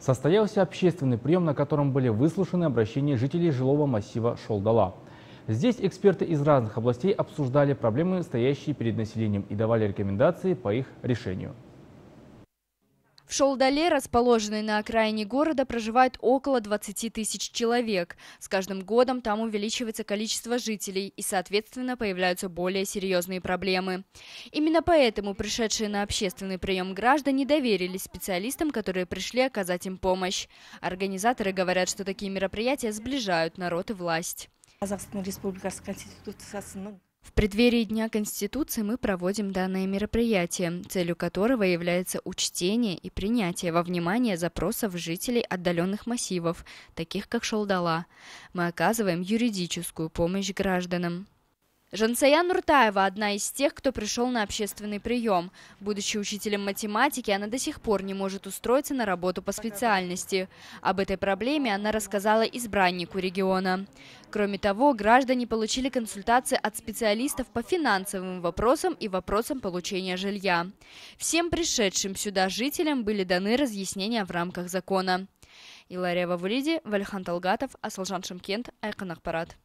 состоялся общественный прием, на котором были выслушаны обращения жителей жилого массива Шолдала. Здесь эксперты из разных областей обсуждали проблемы, стоящие перед населением, и давали рекомендации по их решению. В Шолдале, расположенной на окраине города, проживает около 20 тысяч человек. С каждым годом там увеличивается количество жителей и, соответственно, появляются более серьезные проблемы. Именно поэтому пришедшие на общественный прием граждане доверились специалистам, которые пришли оказать им помощь. Организаторы говорят, что такие мероприятия сближают народ и власть. В преддверии Дня Конституции мы проводим данное мероприятие, целью которого является учтение и принятие во внимание запросов жителей отдаленных массивов, таких как Шолдала. Мы оказываем юридическую помощь гражданам. Жансая Нуртаева – одна из тех, кто пришел на общественный прием. Будучи учителем математики, она до сих пор не может устроиться на работу по специальности. Об этой проблеме она рассказала избраннику региона. Кроме того, граждане получили консультации от специалистов по финансовым вопросам и вопросам получения жилья. Всем пришедшим сюда жителям были даны разъяснения в рамках закона. Илария Вавулиди, Вальхан Талгатов, Асалжан Шимкент, Айканахпарат.